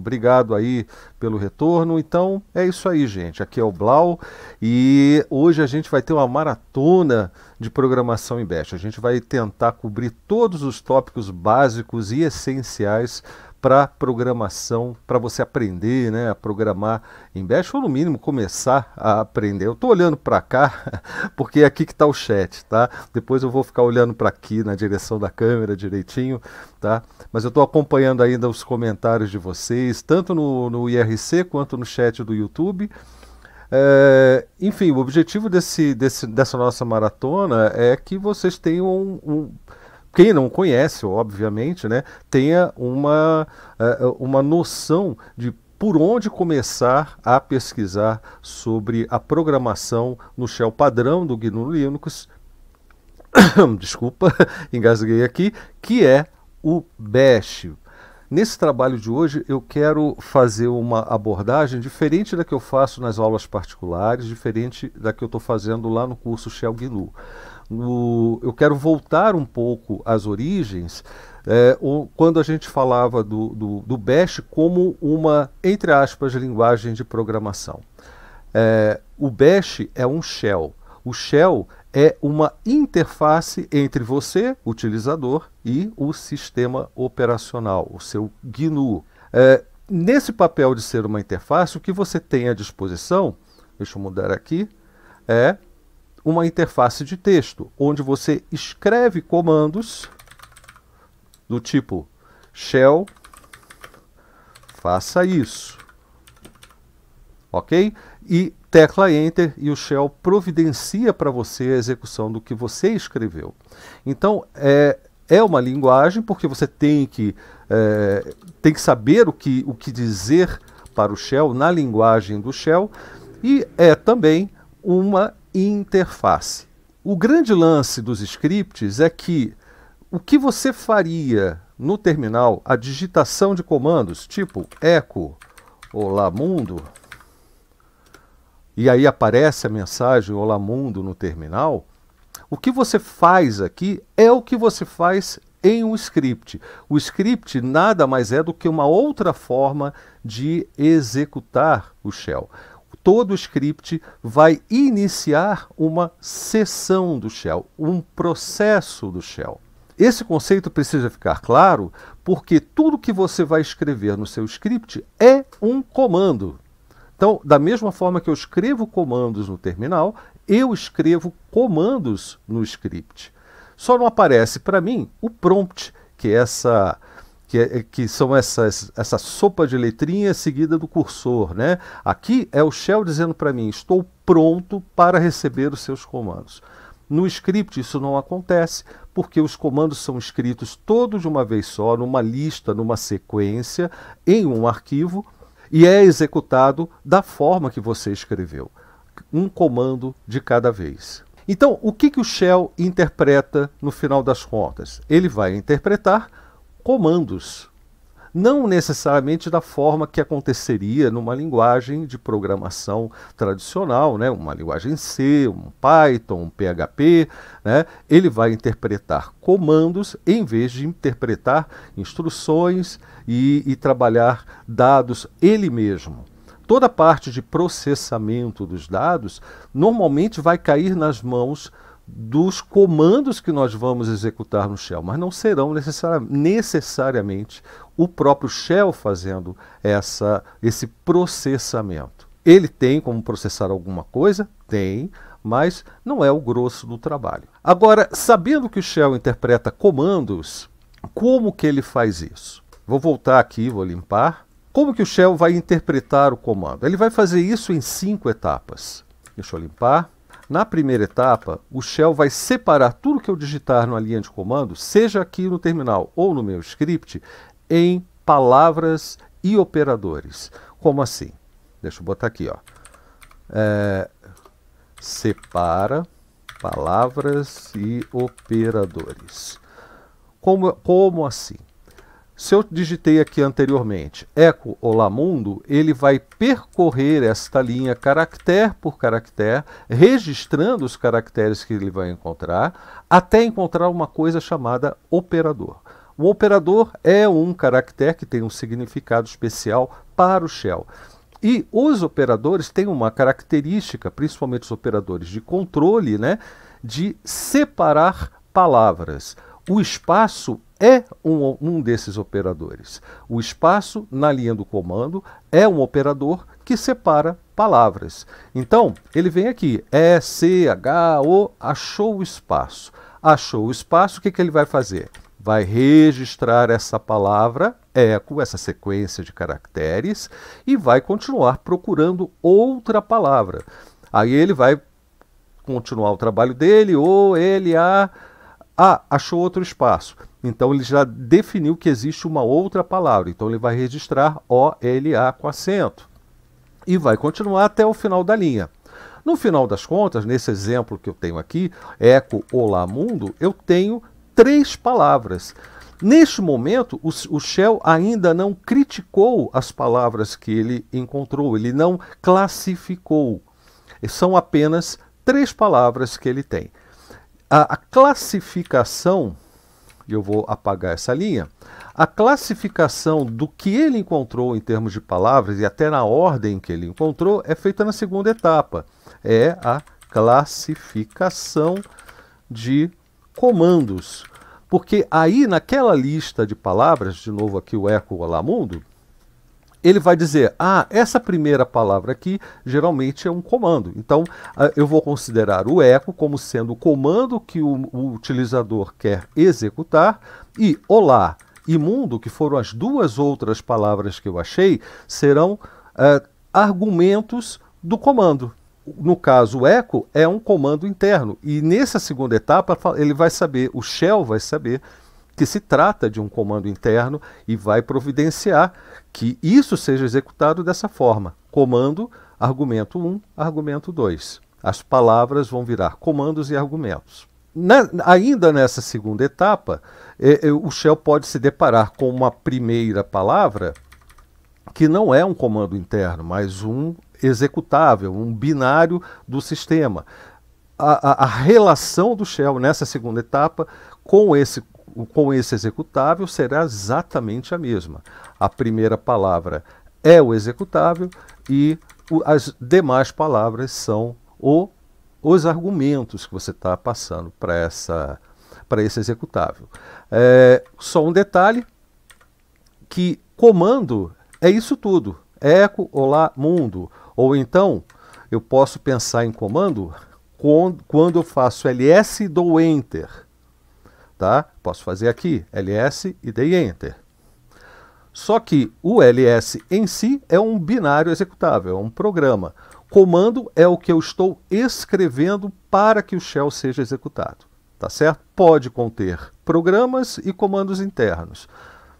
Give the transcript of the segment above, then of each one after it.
Obrigado aí pelo retorno. Então é isso aí, gente. Aqui é o Blau e hoje a gente vai ter uma maratona de programação em Bash. A gente vai tentar cobrir todos os tópicos básicos e essenciais para programação, para você aprender né, a programar em Bash, ou no mínimo começar a aprender. Eu estou olhando para cá, porque é aqui que está o chat, tá? Depois eu vou ficar olhando para aqui, na direção da câmera direitinho, tá? Mas eu estou acompanhando ainda os comentários de vocês, tanto no, no IRC quanto no chat do YouTube. É, enfim, o objetivo desse, desse, dessa nossa maratona é que vocês tenham um, um quem não conhece, obviamente, né, tenha uma, é, é, uma noção de por onde começar a pesquisar sobre a programação no shell padrão do GNU Linux. Desculpa, engasguei aqui, que é o Bash. Nesse trabalho de hoje eu quero fazer uma abordagem diferente da que eu faço nas aulas particulares, diferente da que eu estou fazendo lá no curso Shell GNU eu quero voltar um pouco às origens, é, o, quando a gente falava do, do, do, Bash como uma, entre aspas, linguagem de programação. É, o Bash é um shell. O shell é uma interface entre você, utilizador, e o sistema operacional, o seu GNU. É, nesse papel de ser uma interface, o que você tem à disposição, deixa eu mudar aqui, é uma interface de texto, onde você escreve comandos do tipo shell faça isso. OK? E tecla enter e o shell providencia para você a execução do que você escreveu. Então, é é uma linguagem porque você tem que, é, tem que saber o que, o que dizer para o shell na linguagem do shell e é também uma interface. O grande lance dos scripts é que o que você faria no terminal, a digitação de comandos, tipo echo, olá mundo, e aí aparece a mensagem olá mundo no terminal, o que você faz aqui é o que você faz em um script. O script nada mais é do que uma outra forma de executar o shell todo o script vai iniciar uma sessão do shell, um processo do shell. Esse conceito precisa ficar claro porque tudo que você vai escrever no seu script é um comando. Então, da mesma forma que eu escrevo comandos no terminal, eu escrevo comandos no script. Só não aparece para mim o prompt, que é essa que, é, que são essas, essa sopa de letrinhas seguida do cursor. Né? Aqui é o shell dizendo para mim, estou pronto para receber os seus comandos. No script isso não acontece, porque os comandos são escritos todos de uma vez só, numa lista, numa sequência, em um arquivo, e é executado da forma que você escreveu, um comando de cada vez. Então, o que, que o shell interpreta no final das contas? Ele vai interpretar comandos. Não necessariamente da forma que aconteceria numa linguagem de programação tradicional, né? uma linguagem C, um Python, um PHP. Né? Ele vai interpretar comandos em vez de interpretar instruções e, e trabalhar dados ele mesmo toda a parte de processamento dos dados normalmente vai cair nas mãos dos comandos que nós vamos executar no shell, mas não serão necessari necessariamente o próprio shell fazendo essa, esse processamento. Ele tem como processar alguma coisa? Tem, mas não é o grosso do trabalho. Agora, sabendo que o shell interpreta comandos, como que ele faz isso? Vou voltar aqui, vou limpar. Como que o shell vai interpretar o comando? Ele vai fazer isso em cinco etapas. Deixa eu limpar. Na primeira etapa, o shell vai separar tudo que eu digitar na linha de comando, seja aqui no terminal ou no meu script, em palavras e operadores. Como assim? Deixa eu botar aqui, ó. É, separa palavras e operadores. Como, como assim? Se eu digitei aqui anteriormente eco olá mundo, ele vai percorrer esta linha caractere por caractere, registrando os caracteres que ele vai encontrar, até encontrar uma coisa chamada operador. O operador é um caractere que tem um significado especial para o shell. E os operadores têm uma característica, principalmente os operadores de controle, né, de separar palavras. O espaço é um, um desses operadores. O espaço na linha do comando é um operador que separa palavras. Então, ele vem aqui, E, C, H, O, achou o espaço. Achou o espaço, o que, que ele vai fazer? Vai registrar essa palavra eco, essa sequência de caracteres, e vai continuar procurando outra palavra. Aí ele vai continuar o trabalho dele, ou ele, a, a achou outro espaço então ele já definiu que existe uma outra palavra. Então ele vai registrar OLA com acento. E vai continuar até o final da linha. No final das contas, nesse exemplo que eu tenho aqui, eco, olá, mundo, eu tenho três palavras. Neste momento, o, o Shell ainda não criticou as palavras que ele encontrou, ele não classificou. São apenas três palavras que ele tem. a, a classificação eu vou apagar essa linha, a classificação do que ele encontrou em termos de palavras e até na ordem que ele encontrou é feita na segunda etapa. É a classificação de comandos. Porque aí naquela lista de palavras, de novo aqui o eco Olá Mundo, ele vai dizer: ah, essa primeira palavra aqui geralmente é um comando. Então, ah, eu vou considerar o echo como sendo o comando que o, o utilizador quer executar e olá e mundo, que foram as duas outras palavras que eu achei, serão uh, argumentos do comando. No caso, o echo é um comando interno e nessa segunda etapa ele vai saber, o shell vai saber que se trata de um comando interno e vai providenciar que isso seja executado dessa forma: comando, argumento 1, argumento 2. As palavras vão virar comandos e argumentos. Na, ainda nessa segunda etapa, é, é, o shell pode se deparar com uma primeira palavra que não é um comando interno, mas um executável, um binário do sistema. A, a, a relação do shell nessa segunda etapa com esse com esse executável será exatamente a mesma. A primeira palavra é o executável e o, as demais palavras são o, os argumentos que você está passando para essa para esse executável. É, só um detalhe que comando é isso tudo. Eco, olá, mundo. Ou então eu posso pensar em comando quando, quando eu faço ls e dou enter Tá? Posso fazer aqui ls e dei enter. Só que o ls em si é um binário executável, é um programa. Comando é o que eu estou escrevendo para que o shell seja executado, tá certo? Pode conter programas e comandos internos.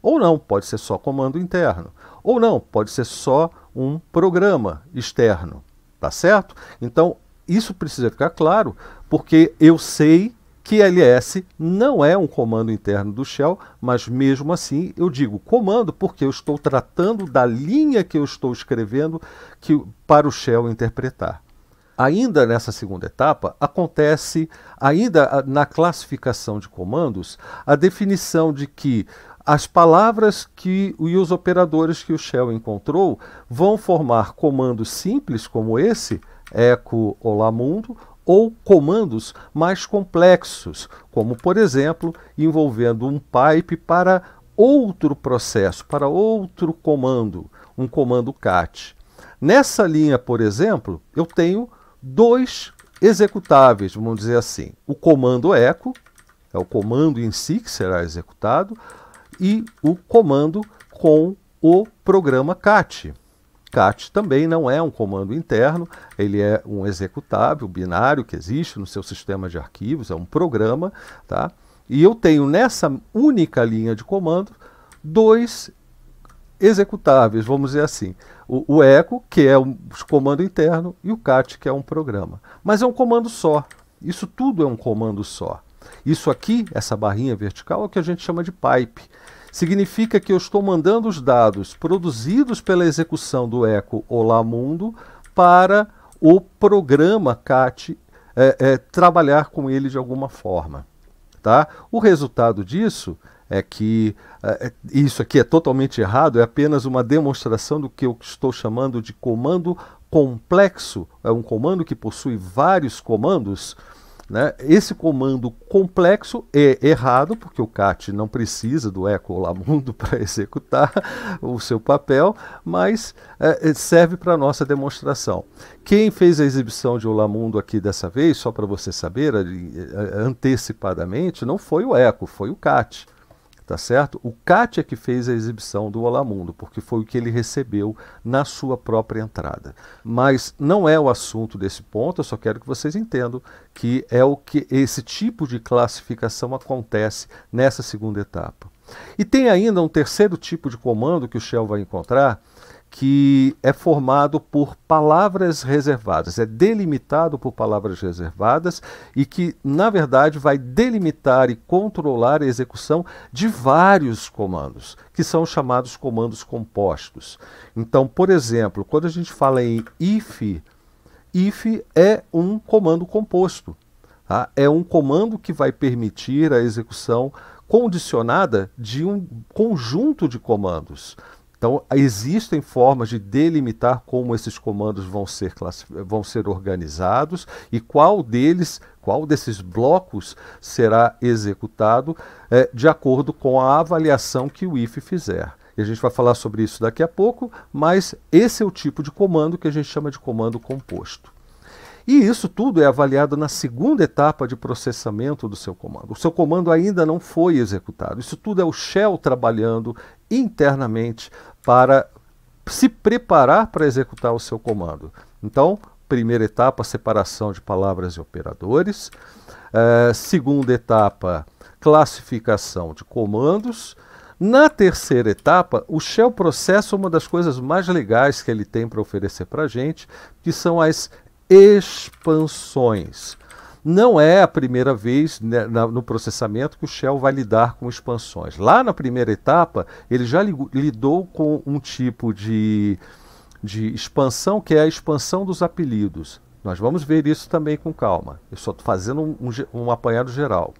Ou não, pode ser só comando interno. Ou não, pode ser só um programa externo, tá certo? Então, isso precisa ficar claro, porque eu sei que ls não é um comando interno do shell, mas mesmo assim eu digo comando porque eu estou tratando da linha que eu estou escrevendo que, para o shell interpretar. Ainda nessa segunda etapa, acontece, ainda ah, na classificação de comandos, a definição de que as palavras que e os operadores que o shell encontrou vão formar comandos simples como esse, echo olá mundo, ou comandos mais complexos, como por exemplo envolvendo um pipe para outro processo, para outro comando, um comando CAT. Nessa linha, por exemplo, eu tenho dois executáveis, vamos dizer assim. O comando echo, é o comando em si que será executado, e o comando com o programa CAT. CAT também não é um comando interno, ele é um executável binário que existe no seu sistema de arquivos, é um programa, tá? E eu tenho nessa única linha de comando dois executáveis, vamos dizer assim. O, o echo, que é um comando interno, e o cat, que é um programa. Mas é um comando só. Isso tudo é um comando só. Isso aqui, essa barrinha vertical, é o que a gente chama de pipe significa que eu estou mandando os dados produzidos pela execução do eco Olá Mundo para o programa CAT é, é, trabalhar com ele de alguma forma. Tá? O resultado disso é que é, é, isso aqui é totalmente errado, é apenas uma demonstração do que eu estou chamando de comando complexo. É um comando que possui vários comandos né? Esse comando complexo é errado, porque o CAT não precisa do eco lamundo para executar o seu papel, mas é, é serve para a nossa demonstração. Quem fez a exibição de Olamundo aqui dessa vez, só para você saber é, antecipadamente, não foi o eco, foi o CAT tá certo? O CAT é que fez a exibição do Olá Mundo, porque foi o que ele recebeu na sua própria entrada. Mas não é o assunto desse ponto, eu só quero que vocês entendam que é o que esse tipo de classificação acontece nessa segunda etapa. E tem ainda um terceiro tipo de comando que o Shell vai encontrar, que é formado por palavras reservadas, é delimitado por palavras reservadas e que, na verdade, vai delimitar e controlar a execução de vários comandos, que são chamados comandos compostos. Então, por exemplo, quando a gente fala em if, if é um comando composto. Tá? É um comando que vai permitir a execução condicionada de um conjunto de comandos. Então, existem formas de delimitar como esses comandos vão ser, vão ser organizados e qual deles, qual desses blocos será executado é, de acordo com a avaliação que o if fizer. E a gente vai falar sobre isso daqui a pouco, mas esse é o tipo de comando que a gente chama de comando composto. E isso tudo é avaliado na segunda etapa de processamento do seu comando. O seu comando ainda não foi executado. Isso tudo é o shell trabalhando internamente para se preparar para executar o seu comando. Então, primeira etapa, separação de palavras e operadores. Uh, segunda etapa, classificação de comandos. Na terceira etapa, o Shell processa é uma das coisas mais legais que ele tem para oferecer para a gente, que são as expansões. Não é a primeira vez né, na, no processamento que o Shell vai lidar com expansões. Lá na primeira etapa, ele já lidou com um tipo de, de expansão que é a expansão dos apelidos. Nós vamos ver isso também com calma. Eu só estou fazendo um, um, um, apanhado geral.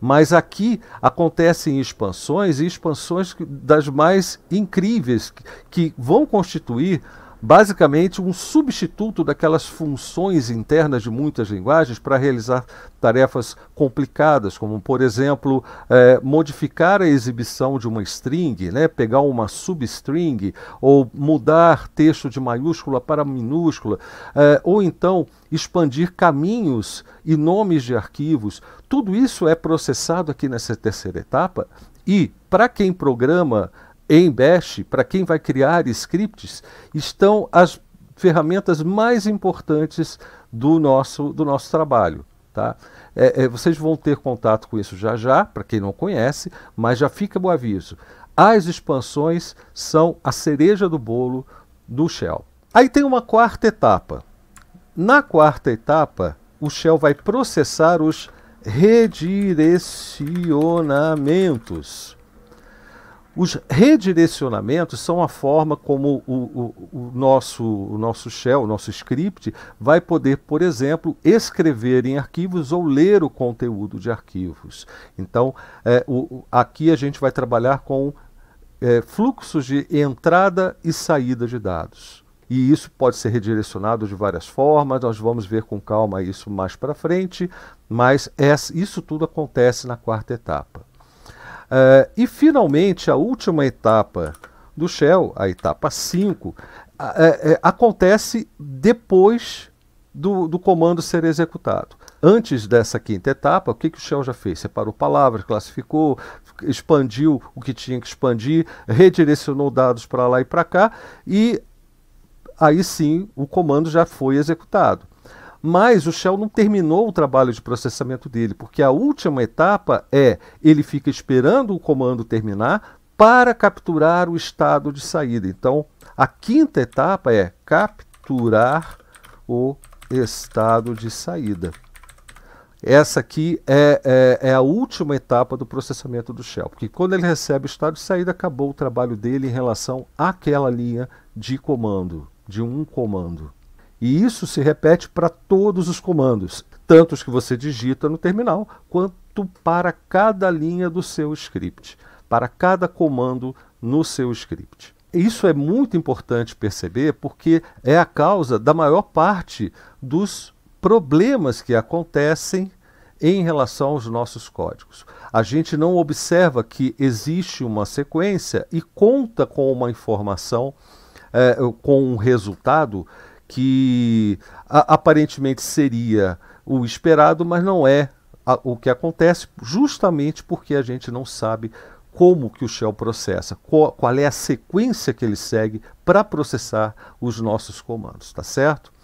Mas aqui acontecem expansões e expansões das mais incríveis que, que vão constituir basicamente um substituto daquelas funções internas de muitas linguagens para realizar tarefas complicadas, como, por exemplo, é, modificar a exibição de uma string, né, pegar uma substring, ou mudar texto de maiúscula para minúscula, é, ou então expandir caminhos e nomes de arquivos. Tudo isso é processado aqui nessa terceira etapa e, para quem programa, em Bash, para quem vai criar scripts, estão as ferramentas mais importantes do nosso, do nosso trabalho. Tá? É, é, vocês vão ter contato com isso já já, para quem não conhece, mas já fica o aviso. As expansões são a cereja do bolo do Shell. Aí tem uma quarta etapa. Na quarta etapa, o Shell vai processar os redirecionamentos. Os redirecionamentos são a forma como o, o, o, nosso, o nosso shell, o nosso script, vai poder, por exemplo, escrever em arquivos ou ler o conteúdo de arquivos. Então, é, o, aqui a gente vai trabalhar com é, fluxos de entrada e saída de dados. E isso pode ser redirecionado de várias formas, nós vamos ver com calma isso mais para frente, mas isso tudo acontece na quarta etapa. Uh, e finalmente, a última etapa do Shell, a etapa 5, é, acontece depois do, do, comando ser executado. Antes dessa quinta etapa, o que, que o Shell já fez? Separou palavras, classificou, expandiu o que tinha que expandir, redirecionou dados para lá e para cá, e aí sim o comando já foi executado. Mas o Shell não terminou o trabalho de processamento dele, porque a última etapa é ele fica esperando o comando terminar para capturar o estado de saída. Então, a quinta etapa é capturar o estado de saída. Essa aqui é, é, é, a última etapa do processamento do Shell, porque quando ele recebe o estado de saída, acabou o trabalho dele em relação àquela linha de comando, de um comando. E isso se repete para todos os comandos, tanto os que você digita no terminal, quanto para cada linha do seu script, para cada comando no seu script. Isso é muito importante perceber porque é a causa da maior parte dos problemas que acontecem em relação aos nossos códigos. A gente não observa que existe uma sequência e conta com uma informação, eh, com um resultado que a, aparentemente seria o esperado, mas não é a, o que acontece, justamente porque a gente não sabe como que o Shell processa, qual, qual é a sequência que ele segue para processar os nossos comandos, tá certo?